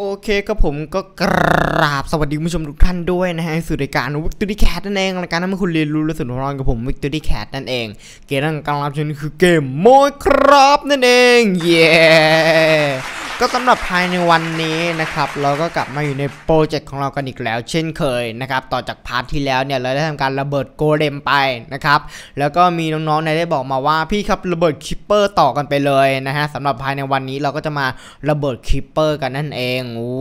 โอเคก็ผมก็กราบสวัสดีผู้ชมทุกท่านด้วยนะฮะสื่รายการวิกตอรี่แคทนั่นเองรายการที่คุณเรียนรู้และสนุกร้อนกับผมวิกตอรี่แคทนั่นเอง เกมั้นกำลังรับชมคือเกมโมยครับนั่นเอง เย้ก็สำหรับภายในวันนี้นะครับเราก็กลับมาอยู่ในโปรเจกต์ของเรากันอีกแล้ว เช่นเคยนะครับต่อจากพาร์ทที่แล้วเนี่ยเราได้ทำการระเบิดโกเดมไปนะครับแล้วก็มีน้องๆในได้บอกมาว่าพี่ครับระเบิดคิปเปอร์ต่อกันไปเลยนะฮะสำหรับภายในวันนี้เราก็จะมาระเบิดคิปเปอร์กันนั่นเองโอ้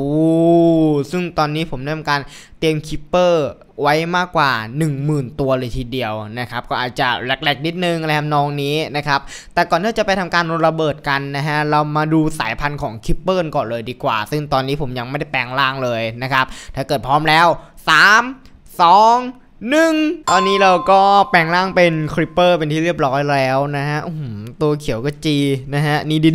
ซึ่งตอนนี้ผมได้ทำการเตรียมคิปเปอร์ไว้มากกว่า10,000 ตัวเลยทีเดียวนะครับก็อาจจะแหลกๆนิดนึงอะไรทำนองนี้นะครับแต่ก่อนที่จะไปทำการระเบิดกันนะฮะเรามาดูสายพันธุ์ของคิปเปอร์ก่อนเลยดีกว่า ซึ่งตอนนี้ผมยังไม่ได้แปลงร่างเลยนะครับถ้าเกิดพร้อมแล้ว 3 2หนึ่งตอนนี้เราก็แปลงร่างเป็นคริปเปอร์เป็นที่เรียบร้อยแล้วนะฮะตัวเขียวก็จีนะฮะนี่ดิ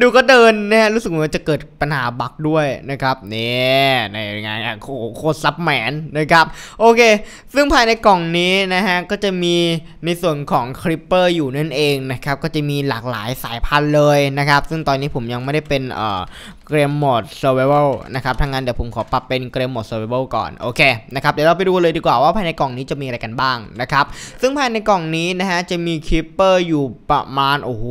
ดูก็เดินนะรู้สึกว่าจะเกิดปัญหาบักด้วยนะครับนี่ในงานโคตรซับแมนนะครับโอเคซึ่งภายในกล่องนี้นะฮะก็จะมีในส่วนของคลิปเปอร์อยู่นั่นเองนะครับก็จะมีหลากหลายสายพันธุ์เลยนะครับซึ่งตอนนี้ผมยังไม่ได้เป็นเอ่อเกรมหมด s u เว i v a ลนะครับทางงานเดี๋ยวผมขอปรับเป็นเกรมหมด s u เว i v a ลก่อนโอเคนะครับเดี๋ยวเราไปดูเลยดีกว่าว่าภายในกล่องนี้จะมีอะไรกันบ้างนะครับซึ่งภายในกล่องนี้นะฮะจะมีคลิปเปอร์ อยู่ประมาณโอ้โห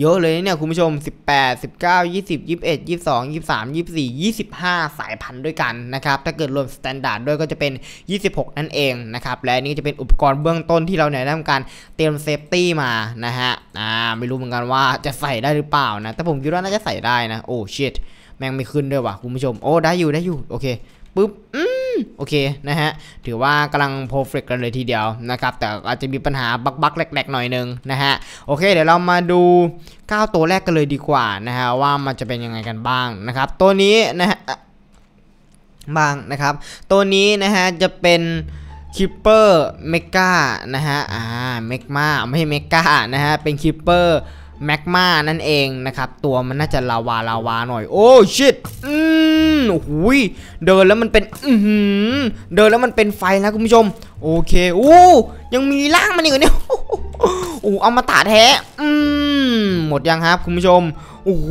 เยอะเลยเนี่ย คุณผู้ชม 18 19 20 21 22 23 24 25 สายพันธุ์ด้วยกันนะครับ ถ้าเกิดรวมสแตนดาร์ดด้วยก็จะเป็น 26 นั่นเองนะครับ และนี่จะเป็นอุปกรณ์เบื้องต้นที่เราเนี่ยได้ทำการเตรียมเซฟตี้มานะฮะ อ่า ไม่รู้เหมือนกันว่าจะใส่ได้หรือเปล่านะ แต่ผมคิดว่าน่าจะใส่ได้นะ โอ้ ชิตแม่งไม่ขึ้นด้วยว่ะคุณผู้ชม โอ้ได้อยู่ได้อยู่ โอเคปึ๊บอืมโอเคนะฮะถือว่ากำลังโพอริเฟกกันเลยทีเดียวนะครับแต่อาจจะมีปัญหาบักบักแหลกๆหน่อยนึงนะฮะโอเคเดี๋ยวเรามาดู9ตัวแรกกันเลยดีกว่านะฮะว่ามันจะเป็นยังไงกันบ้างนะครับตัวนี้นะฮะบางนะครับตัวนี้นะฮะจะเป็นคิปเปอร์เมกานะฮะอ่าเมกมาไม่ใช่เมกานะฮะเป็นคิปเปอร์แมกมานั่นเองนะครับ ตัวมันน่าจะลาวาลาวาหน่อย โอ้ชิดอืมหุยเดินแล้วมันเป็น อืมเดินแล้วมันเป็นไฟนะคุณผู้ชม โอเคอู้ยังมีร่างมันอีกเนี่ย โอ้เอามาตาแท้อืม หมดยังครับคุณผู้ชม โอ้โห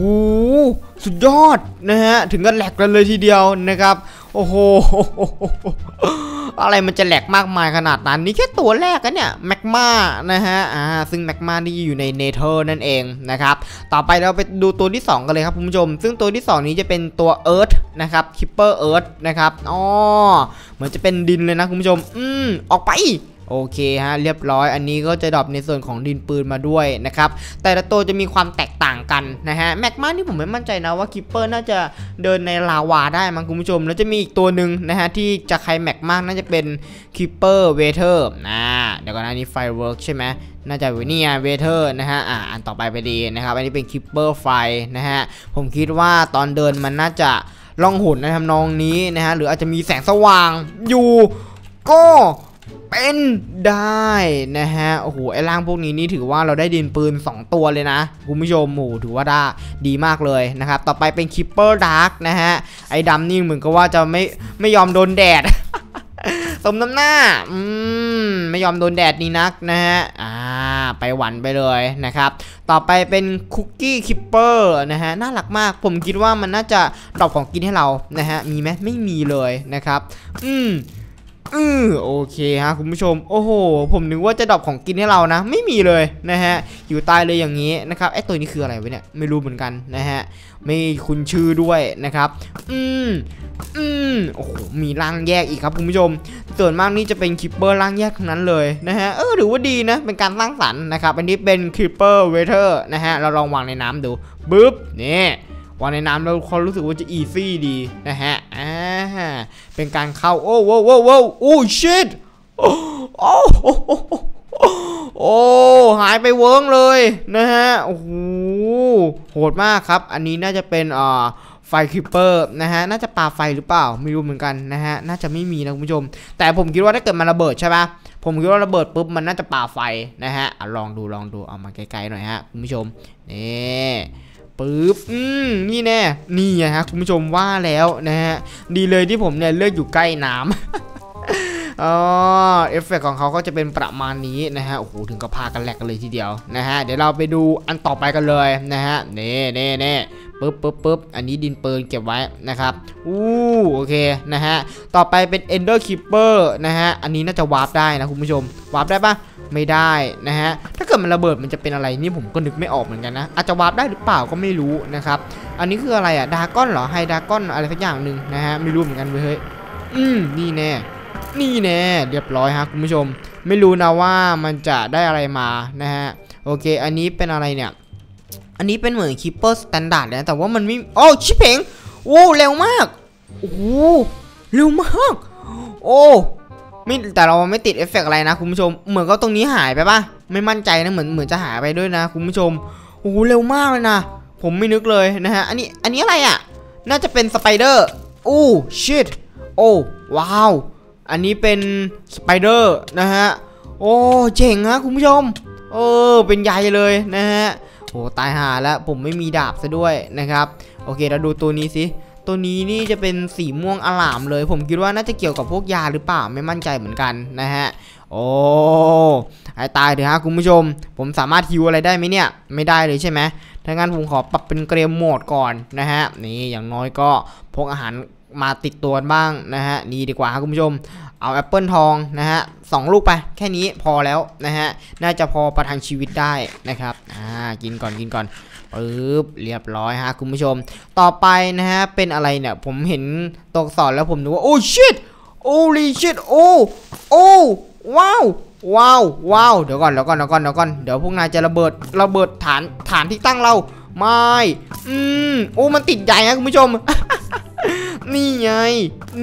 สุดยอดนะฮะ ถึงกับแหลกกันเลยทีเดียวนะครับ โอ้โหอะไรมันจะแหลกมากมายขนาดนั้นนี่แค่ตัวแรกกันเนี่ย แมกมานะฮะ อ่า ซึ่งแมกมานี่อยู่ในเนเธอร์นั่นเองนะครับ ต่อไปเราไปดูตัวที่2กันเลยครับ คุณผู้ชม ซึ่งตัวที่ 2 นี้จะเป็นตัวเอิร์ธนะครับคิปเปอร์เอิร์ธนะครับอ๋อเหมือนจะเป็นดินเลยนะ คุณผู้ชม อืมออกไปโอเคฮะเรียบร้อยอันนี้ก็จะดรอปในส่วนของดินปืนมาด้วยนะครับแต่ละตัวจะมีความแตกต่างกันนะฮะแม็กมาที่ผมไม่มั่นใจนะว่าคิปเปอร์น่าจะเดินในลาวาได้มั้งคุณผู้ชม แล้วจะมีอีกตัวหนึ่งนะฮะที่จะใครแม็กมากน่าจะเป็นคิปเปอร์เวเทอร์นะเดี๋ยวก่อนอันนี้ไฟเวิร์กใช่ไหมน่าจะวินี่เวเทอร์นะฮะอ่าอันต่อไปไปดีนะครับอันนี้เป็นคิปเปอร์ไฟนะฮะผมคิดว่าตอนเดินมันน่าจะล่องหุ่นในทำนองนี้นะฮะหรืออาจจะมีแสงสว่างอยู่ก็เป็นได้นะฮะโอ้โหไอ้ล่างพวกนี้นี่ถือว่าเราได้ดินปืน2ตัวเลยนะคุณผู้ชมโอ้โหถือว่าได้ดีมากเลยนะครับต่อไปเป็นคิปเปอร์ดาร์กนะฮะไอ้ดำนี่เหมือนกับว่าจะไม่ไม่ยอมโดนแดด สมน้ำหน้า อืมไม่ยอมโดนแดดนี่นักนะฮะอ่า ไปหวันไปเลยนะครับ ต่อไปเป็นคุกกี้คิปเปอร์นะฮะ น่ารักมากผมคิดว่ามันน่าจะตอบของกินให้เรา นะฮะ มีไหมไม่มีเลยนะครับอืมอือโอเคฮะคุณผู้ชม โอ้โห ผมนึกว่าจะดรอปของกินให้เรานะ ไม่มีเลยนะฮะ อยู่ตายเลยอย่างนี้นะครับไอตัวนี้คืออะไรว้เนี่ยไม่รู้เหมือนกันนะฮะไม่คุ้นชื่อด้วยนะครับ อืมอืมโอ้โหมีร่างแยกอีกครับคุณผู้ชมส่วนมากนี่จะเป็นคริปเปอร์ร่างแยกทั้งนั้นเลยนะฮะเออถือว่าดีนะเป็นการสร้างสรรค์นะครับอันนี้เป็นคริปเปอร์เวเทอร์นะฮะเราลองวางในน้ำดูบึ๊บนี่วางในน้ำเราวเขารู้สึกว่าจะอีซี่ดีนะฮะอ่าเป็นการเข้าโอ้โว้โว้โว้โอ้ชิดโอ้โอ้หายไปเวิร์งเลยนะฮะโอ้โหโหดมากครับอันนี้น่าจะเป็นอ่าไฟคิปเปอร์นะฮะน่าจะปาไฟหรือเปล่า ไม่รู้เหมือนกันนะฮะน่าจะไม่มีนะคุณผู้ชมแต่ผมคิดว่าถ้าเกิดมันระเบิดใช่ปะผมคิดว่าระเบิดปุ๊บมันน่าจะปาไฟนะฮะลองดูลองดูเอามาไกลๆหน่อยฮะคุณผู้ชมนี่ปึ๊บอืม นี่แน่ นี่ฮะคุณผู้ชมว่าแล้วนะฮะดีเลยที่ผมเนี่ย เลือกอยู่ใกล้น้ำอ๋อเอฟเฟกของเขาก็จะเป็นประมาณนี้นะฮะโอ้โหถึงกับพากันแหลกกันเลยทีเดียวนะฮะเดี๋ยวเราไปดูอันต่อไปกันเลยนะฮะเน่เน่เน่ปึ๊บปึ๊บปึ๊บอันนี้ดินปืนเก็บไว้นะครับอู้โอเคนะฮะต่อไปเป็นเอนเดอร์คิปเปอร์นะฮะอันนี้น่าจะวาร์ปได้นะคุณผู้ชมวาร์ปได้ปะไม่ได้นะฮะถ้าเกิดมันระเบิดมันจะเป็นอะไรนี่ผมก็นึกไม่ออกเหมือนกันนะอาจจะวาร์ปได้หรือเปล่าก็ไม่รู้นะครับอันนี้คืออะไรอะดาก้อนเหรอไฮดาก้อนอะไรสักอย่างหนึ่งนะฮะไม่รู้เหมือนกันเว้ยอืมนี่แน่นี่แน่ เรียบร้อยฮะคุณผู้ชม ไม่รู้นะว่ามันจะได้อะไรมานะฮะ โอเค อันนี้เป็นอะไรเนี่ย อันนี้เป็นเหมือนคิปเปอร์สแตนดาร์ดนะแต่ว่ามันไม่โอ้ชิเพงโอ้เร็วมาก โอ้เร็วมาก โอ้ไม่แต่เราไม่ติดเอฟเฟกอะไรนะคุณผู้ชม เหมือนก็ตรงนี้หายไปปะไม่มั่นใจนะเหมือนเหมือนจะหายไปด้วยนะ คุณผู้ชม โอ้เร็วมากเลยนะ ผมไม่นึกเลยนะฮะ อันนี้ อันนี้อะไรอ่ะน่าจะเป็นสไปเดอร์โอ้ชิดโอ้ว้าวอันนี้เป็นสไปเดอร์นะฮะ โอ้ เจ๋งฮะคุณผู้ชม เออ เป็นใหญ่เลยนะฮะโอ้ตายหาแล้วผมไม่มีดาบซะด้วยนะครับ โอเคเราดูตัวนี้สิ ตัวนี้นี่จะเป็นสีม่วงอลามเลย ผมคิดว่าน่าจะเกี่ยวกับพวกยาหรือเปล่าไม่มั่นใจเหมือนกันนะฮะ โอ้ไอตายเถอะฮะคุณผู้ชม ผมสามารถฮิวอะไรได้ไหมเนี่ย ไม่ได้เลยใช่ไหมถ้างั้นผมขอปรับเป็นเกรมโหมดก่อนนะฮะ นี่ อย่างน้อยก็พกอาหารมาติดตัวบ้างนะฮะนี่ดีกว่าครับคุณผู้ชมเอาแอปเปิลทองนะฮะสลูกไปแค่นี้พอแล้วนะฮะน่าจะพอประทังชีวิตได้นะครับอ่ากินก่อนกินก่อนปึ๊บเรียบร้อยฮะคุณผู้ชม ต่อไปนะฮะเป็นอะไรเนี่ยผมเห็นตกสอนแล้วผมนึกว่าโอ้ชิตโอ้ลีชิตโอ้โอ้ว้าวว้าวว้าวเดี๋ยวก่อนเดี๋ยวก่อนเดี๋ยวก่อนเดี๋ยวก่อนเดี๋ยวพวกนายจะระเบิดระเบิดฐานฐานที่ตั้งเราไม่อืมโอ้มันติดใหญ่นะคุณผู้ชม นี่ไง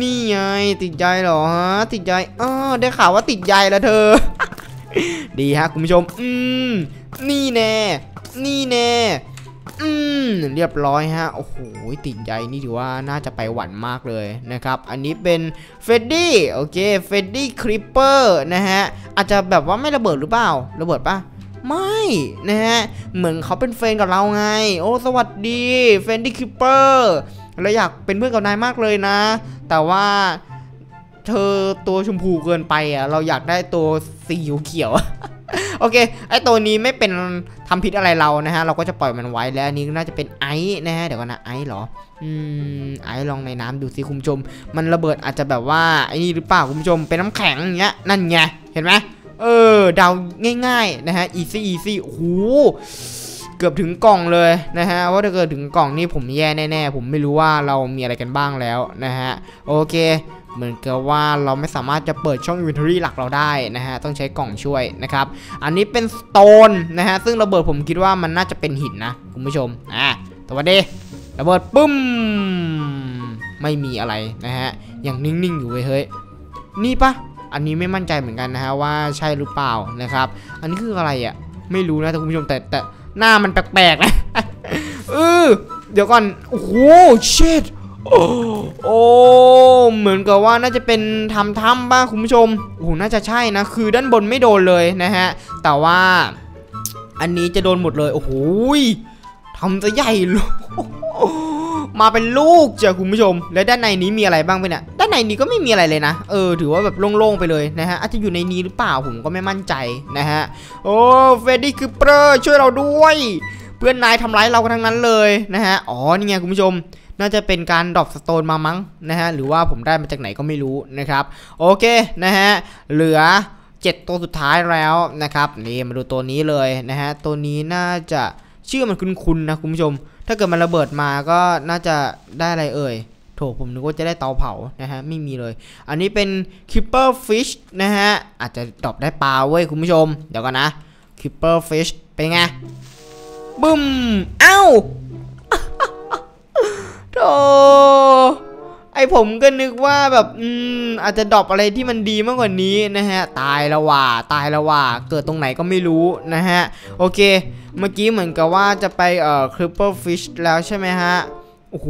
นี่ไง ติดใหญ่เหรอฮะ ติดใหญ่อ้าได้ข่าวว่าติดใหญ่แล้วเธอ ดีฮะคุณผู้ชม อืมนี่แน่ นี่แน่ อืมเรียบร้อยฮะ โอ้โหติดใจนี่ถือว่าน่าจะไปหวันมากเลยนะครับ อันนี้เป็นเฟดดี้โอเค เฟดดี้คริปเปอร์นะฮะ อาจจะแบบว่าไม่ระเบิดหรือเปล่า ระเบิดปะไม่ นะฮะเหมือนเขาเป็นเฟนกับเราไง โอ้ สวัสดีเฟนดี้คิปเปอร์ เราอยากเป็นเพื่อนกับนายมากเลยนะ แต่ว่า เธอตัวชมพูเกินไปอ่ะ เราอยากได้ตัวสีเขียว โอเค ไอตัวนี้ไม่เป็นทำิดอะไรเรานะฮะ เราก็จะปล่อยมันไว้ แล้วอันนี้น่าจะเป็นไอซ์นะฮะ เดี๋ยวก่อนนะ ไอซ์เหรอ อืม ไอซ์ลองในน้ำดูสิ คุณผู้ชม มันระเบิดอาจจะแบบว่า ไอ้นี่หรือเปล่าคุณผู้ชม เป็นน้ำแข็งอย่างเงี้ย นั่นไง เห็นไหมเออเดาง่ายๆ นะฮะ easy easy โอ้โหเกือบถึงกล่องเลย นะฮะว่าถ้าเกิดถึงกล่องนี่ผมแย่แน่ๆ ผมไม่รู้ว่าเรามีอะไรกันบ้างแล้ว นะฮะ โอเค เหมือนกับว่าเราไม่สามารถจะเปิดช่องอินเวนทอรี่หลักเราได้นะฮะต้องใช้กล่องช่วยนะครับ อันนี้เป็นสโตนนะฮะ ซึ่งระเบิดผมคิดว่ามันน่าจะเป็นหินนะ คุณผู้ชมอ่ะสวัสดีระเบิดปุ้ม ไม่มีอะไรนะฮะอย่างนิ่งๆอยู่เว้ยเฮ้ยนี่ปะอันนี้ไม่มั่นใจเหมือนกันนะฮะว่าใช่หรือเปล่านะครับ อันนี้คืออะไรอ่ะไม่รู้นะคุณผู้ชมแต่แต่หน้ามันแปลกๆนะเออเดี๋ยวก่อนโอ้โหเชิดโอ้เหมือนกับว่าน่าจะเป็นทำถ้ำบ้างคุณผู้ชมโอ้โหน่าจะใช่นะคือ ด้านบนไม่โดนเลยนะฮะแต่ว่า อันนี้จะโดนหมดเลยโอ้โหทำจะใหญ่เลยมาเป็นลูกจ้ะคุณผู้ชม และด้านในนี้มีอะไรบ้างไปเนี่ย ด้านในนี้ก็ไม่มีอะไรเลยนะ เออถือว่าแบบโล่งๆไปเลยนะฮะอาจจะอยู่ในนี้หรือเปล่าผมก็ไม่มั่นใจนะฮะ โอ้เฟรดดี้คือเปอร์ช่วยเราด้วย เพื่อนนายทำร้ายเราทั้งนั้นเลยนะฮะ อ๋อนี่ไงคุณผู้ชมน่าจะเป็นการดรอปสโตนมามั้งนะฮะ หรือว่าผมได้มาจากไหนก็ไม่รู้นะครับ โอเคนะฮะเหลือ 7 ตัวสุดท้ายแล้วนะครับนี่มาดูตัวนี้เลยนะฮะตัวนี้น่าจะชื่อมันคุ้นๆนะคุณผู้ชมถ้าเกิดมันระเบิดมาก็น่าจะได้อะไรเอ่ย โถผมนึกว่าจะได้เตาเผานะฮะ ไม่มีเลย อันนี้เป็นคิปเปอร์ฟิชนะฮะ อาจจะดรอปได้ปลาเว้ยคุณผู้ชม เดี๋ยวก่อนนะคิปเปอร์ฟิชเป็นไงบึ้ม เอ้า โถไอผมก็นึกว่าแบบ อืม อาจจะดรอปอะไรที่มันดีมากกว่านี้นะฮะ ตายแล้วว่าตายแล้วว่า เกิดตรงไหนก็ไม่รู้นะฮะ โอเค เมื่อกี้เหมือนกับว่าจะไปเอ่อคริปเปอร์ฟิชแล้วใช่ไหมฮะ โอ้โห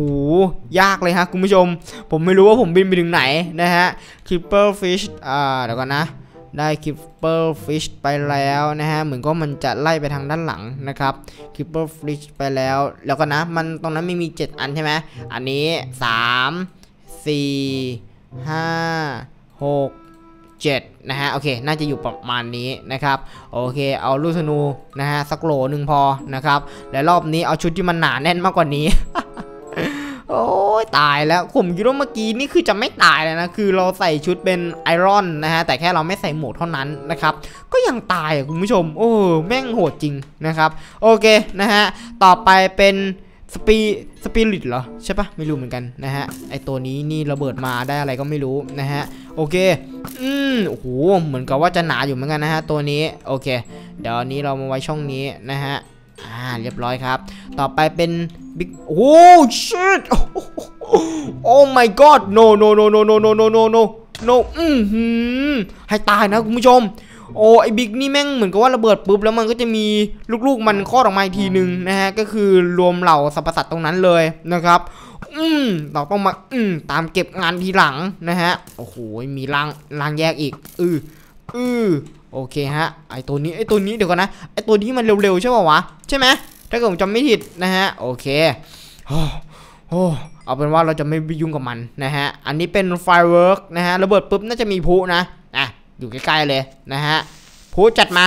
ยากเลยฮะคุณผู้ชม ผมไม่รู้ว่าผมบินไปถึงไหนนะฮะคริปเปอร์ฟิชอ่า เดี๋ยวก่อนนะ ได้คริปเปอร์ฟิชไปแล้วนะฮะ เหมือนก็มันจะไล่ไปทางด้านหลังนะครับคริปเปอร์ฟิชไปแล้ว แล้วก็นะ มันตรงนั้นไม่มี 7 อันใช่ไหมอันนี้ 3 4 5 6 7นะฮะโอเคน่าจะอยู่ประมาณนี้นะครับโอเคเอาลูกธนูนะฮะสักโหลหนึ่งพอนะครับและรอบนี้เอาชุดที่มันหนาแน่นมากกว่านี้ โอ้ยตายแล้วผมคิดว่าเมื่อกี้นี่คือจะไม่ตายแล้วนะ คือเราใส่ชุดเป็นไอรอนนะฮะแต่แค่เราไม่ใส่หมวกเท่านั้นนะครับก็ยังตายคุณผู้ชม โอ้แม่งโหดจริงนะครับโอเคนะฮะต่อไปเป็นสปีสปิริตเหรอใช่ปะไม่รู้เหมือนกันนะฮะ ไอตัวนี้นี่ระเบิดมาได้อะไรก็ไม่รู้นะฮะโอเคอืมโอ้โหเหมือนกับว่าจะหนาอยู่เหมือนกันนะฮะ ตัวนี้โอเคเดี๋ยวนี้เรามาไว้ช่องนี้นะฮะอ่าเรียบร้อยครับ ต่อไปเป็นบิ๊กโอ้ชิตโอ้ my god โนโนโนโนโนโนโนโนโนอืมให้ตายนะคุณผู้ชมโอ้ไอบิ๊กนี่แม่งเหมือนกับว่าระเบิดปุ๊บแล้วมันก็จะมีลูกๆมันคลอดออกมาอีกทีหนึ่งนะฮะก็คือรวมเหล่าสรรพสัตว์ตรงนั้นเลยนะครับอืมเราต้องมาอืมตามเก็บงานทีหลังนะฮะโอ้โหมีรางรางแยกอีก อืออือโอเคฮะไอตัวนี้ไอตัวนี้เดี๋ยวก่อนนะไอตัวนี้มันเร็วๆใช่ป่าวะ ใช่ไหมถ้าเกิดผมจำไม่ผิดนะฮะโอเคโอ้โอ้เอาเป็นว่าเราจะไม่ไปยุ่งกับมันนะฮะอันนี้เป็นไฟเวิร์กนะฮะระเบิดปุ๊บน่าจะมีพุนะอยู่ใกล้ๆเลยนะฮะพูดจัดมา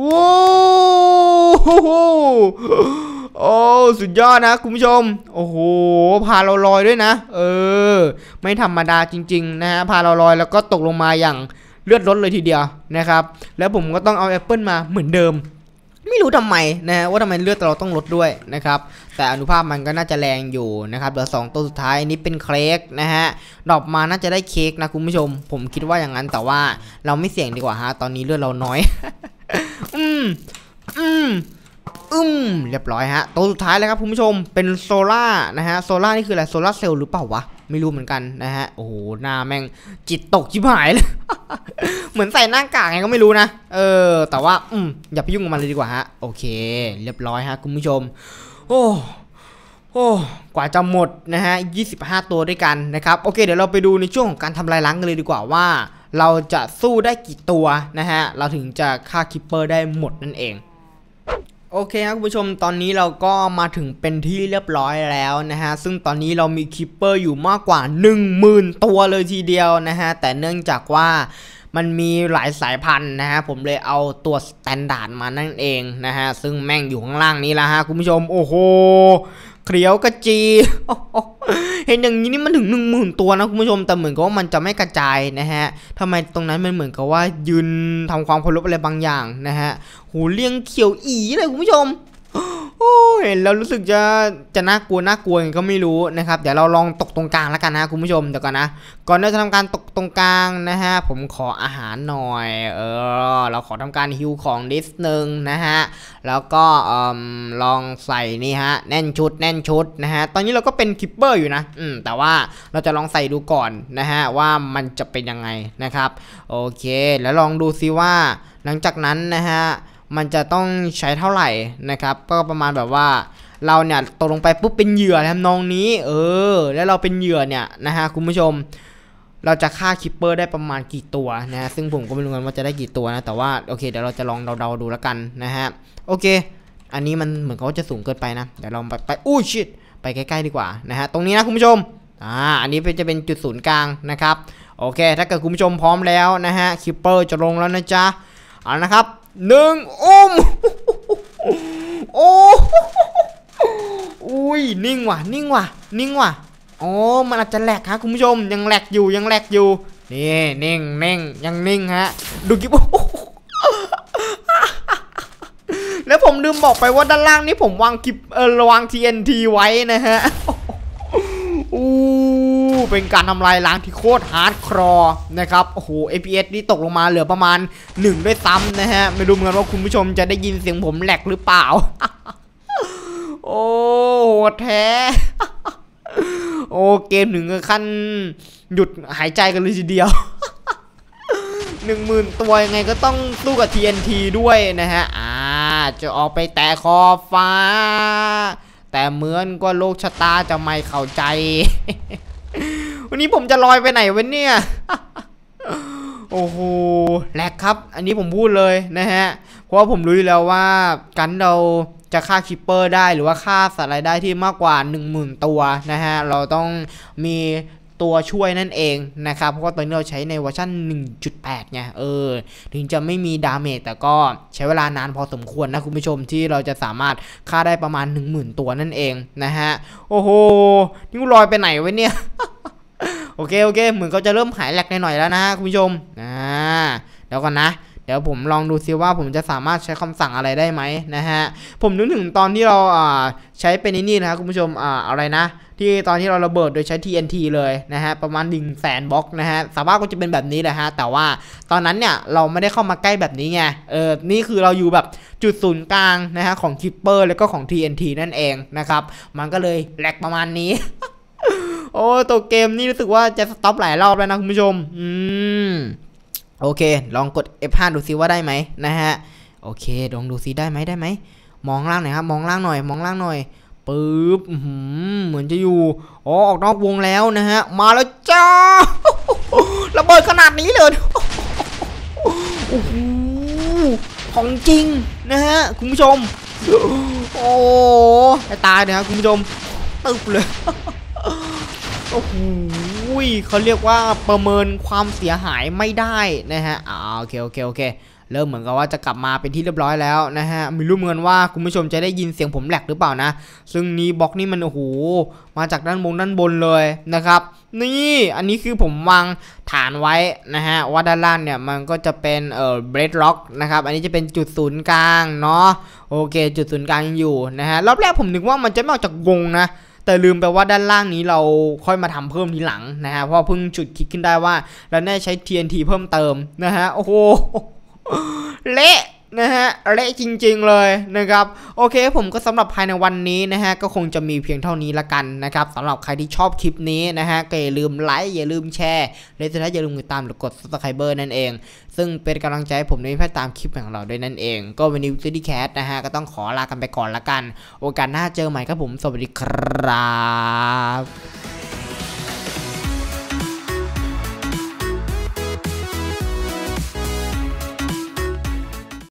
วู้โอ้สุดยอดนะคุณผู้ชม โอ้โหพาเราลอยด้วยนะ เออ ไม่ธรรมดาจริงๆนะฮะ พาเราลอยแล้วก็ตกลงมาอย่างเลือดรดเลยทีเดียวนะครับแล้วผมก็ต้องเอาแอปเปิลมาเหมือนเดิมไม่รู้ทำไมนะว่าทำไมเลือดเราต้องลดด้วยนะครับแต่อนุภาพมันก็น่าจะแรงอยู่นะครับเดี๋ยวสองตัวสุดท้ายนี้เป็นเค้กนะฮะดอกมาน่าจะได้เค้กนะคุณผู้ชม ผมคิดว่าอย่างนั้นแต่ว่าเราไม่เสี่ยงดีกว่าฮะตอนนี้เลือดเราน้อย อืมอืมอืมเรียบร้อยฮะตัวสุดท้ายแล้วครับคุณผู้ชมเป็นโซล่านะฮะโซล่านี่คืออะไรโซล่าเซลล์หรือเปล่าวะไม่รู้เหมือนกันนะฮะโอ้โหหน้าแม่งจิตตกชิบหายเลยเหมือนใส่หน้ากากไงก็ไม่รู้นะ เออ แต่ว่าอืมอย่าไปยุ่งกับมันเลยดีกว่าฮะ โอเค เรียบร้อยฮะคุณผู้ชม โอ้ โอ้ กว่าจะหมดนะฮะ25 ตัวด้วยกันนะครับ โอเค เดี๋ยวเราไปดูในช่วงของการทำลายล้างกันเลยดีกว่าว่าเราจะสู้ได้กี่ตัวนะฮะ เราถึงจะฆ่าคิปเปอร์ได้หมดนั่นเองโอเคครับคุณผู้ชมตอนนี้เราก็มาถึงเป็นที่เรียบร้อยแล้วนะฮะซึ่งตอนนี้เรามีคิปเปอร์อยู่มากกว่า 10,000 ตัวเลยทีเดียวนะฮะแต่เนื่องจากว่ามันมีหลายสายพันธุ์นะฮะผมเลยเอาตัวสแตนดาร์ดมานั่นเองนะฮะซึ่งแม่งอยู่ข้างล่างนี้ละฮะคุณผู้ชมโอ้โหเขียวกระจี เห็นอย่างนี้นี่มันถึงหนึ่งหมื่นตัวนะ คุณผู้ชมแต่เหมือนกับว่ามันจะไม่กระจายนะฮะทำไมตรงนั้นมันเหมือนกับว่ายืนทำความเคารพอะไรบางอย่างนะฮะ หูเลี้ยงเขียวอีเลยคุณผู้ชมโอ้เห็นแล้วรู้สึกจะ จะน่ากลัว น่ากลัวก็ไม่รู้นะครับ เดี๋ยวเราลองตกตรงกลางแล้วกันนะคุณผู้ชม เดี๋ยวก่อนนะ ก่อนที่จะทำการตกตรงกลางนะฮะ ผมขออาหารหน่อย เออ เราขอทำการฮิวของดิสหนึ่งนะฮะ แล้วก็ออลองใส่นี่ฮะ แน่นชุด แน่นชุดนะฮะ ตอนนี้เราก็เป็นคิปเปอร์อยู่นะ อืม แต่ว่าเราจะลองใส่ดูก่อนนะฮะ ว่ามันจะเป็นยังไงนะครับ โอเค แล้วลองดูซิว่า หลังจากนั้นนะฮะมันจะต้องใช้เท่าไหร่นะครับ ก็ประมาณแบบว่าเราเนี่ยตกลงไปปุ๊บเป็นเหยื่อทำนองนี้เออแล้วเราเป็นเหยื่อเนี่ยนะฮะคุณผู้ชม เราจะฆ่าคิปเปอร์ได้ประมาณกี่ตัวนะะซึ่งผมก็ไม่รู้กันว่าจะได้กี่ตัวนะ แต่ว่าโอเค เดี๋ยวเราจะลองเดาๆดูแล้วกันนะฮะโอเค อันนี้มันเหมือนเขาจะสูงเกินไปนะเดี๋ยวเราไปไปอู้ชิดไปใกล้ ๆ ดีกว่านะฮะตรงนี้นะคุณผู้ชมอ่าอันนี้จะเป็นจุดศูนย์กลางนะครับ โอเค ถ้าเกิดคุณผู้ชมพร้อมแล้วนะฮะคิปเปอร์จะลงแล้วนะจ๊ะเอาละครับหนึ่งอุ้มโอ้อุ้ยนิ่งว่ะนิ่งว่ะนิ่งว่ะอ๋อมันอาจจะแหลกฮะคุณผู้ชม ยังแหลกอยู่ยังแหลกอยู่ นี่นิ่งนิ่งยังนิ่งฮะดูกิ๊บแล้วผมลืมบอกไปว่าด้านล่างนี้ผมวางกิบเออวาง TNT ไว้นะฮะเป็นการทำลายล้างที่โคตรฮาร์ดครอร์นะครับ โอ้โห APS นี่ตกลงมาเหลือประมาณ 1 ด้วยซ้ำนะฮะ ไม่รู้เหมือนว่าคุณผู้ชมจะได้ยินเสียงผมแหลกหรือเปล่า โอ้โหแท้ โอ้เกมหนึ่งขั้น หยุดหายใจกันเลยทีเดียวหนึ่งหมื่นตัวยังไงก็ต้องสู้กับ TNT ด้วยนะฮะ อ่า จะออกไปแต่คอฟ้า แต่เหมือนก็โลกชะตาจะไม่เข้าใจวันนี้ผมจะลอยไปไหนวะเนี่ยโอ้โหแลกครับ อันนี้ผมพูดเลยนะฮะ เพราะว่าผมรู้อยู่แล้วว่ากันเราจะฆ่าคิปเปอร์ได้ หรือว่าฆ่าสัตว์อะไรได้ที่มากกว่า 10,000 ตัวนะฮะ เราต้องมีตัวช่วยนั่นเองนะครับเพราะว่าตอนนี้เราใช้ในเวอร์ชัน1.8ไงเออ ถึงจะไม่มีดาเมจแต่ก็ใช้เวลานานพอสมควรนะคุณผู้ชมที่เราจะสามารถฆ่าได้ประมาณ 10,000 ตัวนั่นเองนะฮะ โอ้โหนี่ลอยไปไหนไว้เนี่ย โอเค โอเค เหมือนเขาจะเริ่มหายแหลกหน่อย ๆ แล้วนะคุณผู้ชมอ่าแล้วก่อนนะเดี๋ยวผมลองดูซิว่าผมจะสามารถใช้คำสั่งอะไรได้ไหมนะฮะผมนึกถึงตอนที่เราใช้เป็นนี่นะครับคุณผู้ชมอ่าอะไรนะ ที่ตอนที่เราระเบิดโดยใช้ TNT เลยนะฮะ ประมาณ 1 0 0 0 0แสนบล็อกนะฮะสภาพก็จะเป็นแบบนี้แหละฮะ แต่ว่าตอนนั้นเนี่ยเราไม่ได้เข้ามาใกล้แบบนี้ไงเออนี่คือเราอยู่แบบจุดศูนย์กลางนะฮะของคิปเปอร์แล้วก็ของ TNT นั่นเองนะครับ มันก็เลยแหลกประมาณนี้ โอ้ตัวเกมนี่รู้สึกว่าจะสต็อปหลายรอบแล้วนะคุณผู้ชม อืมโอเค ลองกด F5 ดูซิว่าได้ไหมนะฮะ โอเค ลองดูซิได้ไหมได้ไหม มองล่างหน่อยครับ มองล่างหน่อย มองล่างหน่อย ปึ๊บเหมือนจะอยู่ อ๋อ ออกนอกวงแล้วนะฮะ มาแล้วจ้าระเบิดขนาดนี้เลยโอ้โหของจริงนะฮะ คุณผู้ชมโอ้ตายเนะยครับ คุณผู้ชมตึบเลยโอ้โหอุ้ยเขาเรียกว่าประเมินความเสียหายไม่ได้นะฮะอ่าโอเคโอเคโอเคเริ่มเหมือนกับว่าจะกลับมาเป็นที่เรียบร้อยแล้วนะฮะมีรู้เหมือนว่าคุณผู้ชมจะได้ยินเสียงผมแหลกหรือเปล่านะ ซึ่งนี้บล็อกนี่มันโอ้โหมาจากด้านบนด้านบนเลยนะครับ นี่อันนี้คือผมวางฐานไว้นะฮะว่าด้านล่างเนี่ยมันก็จะเป็นเอ่อเบรดล็อกนะครับอันนี้จะเป็นจุดศูนย์กลางเนาะโอเคจุดศูนย์กลางยังอยู่นะฮะรอบแรกผมนึกว่ามันจะไม่ออกจากวงนะแต่ลืมไปว่าด้านล่างนี้เราค่อยมาทำเพิ่มทีหลังนะฮะเพราะเพิ่งจุดคิดขึ้นได้ว่าเราแน่ใช้ TNT เพิ่มเติมนะฮะโอ้โหเละนะฮะเละจริงๆเลยนะครับโอเคผมก็สำหรับภายในวันนี้นะฮะก็คงจะมีเพียงเท่านี้ละกันนะครับสำหรับใครที่ชอบคลิปนี้นะฮะก็อย่าลืมไลค์ อย่าลืมแชร์และสุดท้ายอย่าลืมติดตามหรือกด subscribe นั่นเองซึ่งเป็นกำลังใจให้ผมในพัฒตามคลิปของเราด้วยนั่นเอง ก็วันนี้วิตี้แคทนะฮะก็ต้องขอลากันไปก่อนละกัน โอกาสหน้าเจอใหม่ครับผม สวัสดีครับ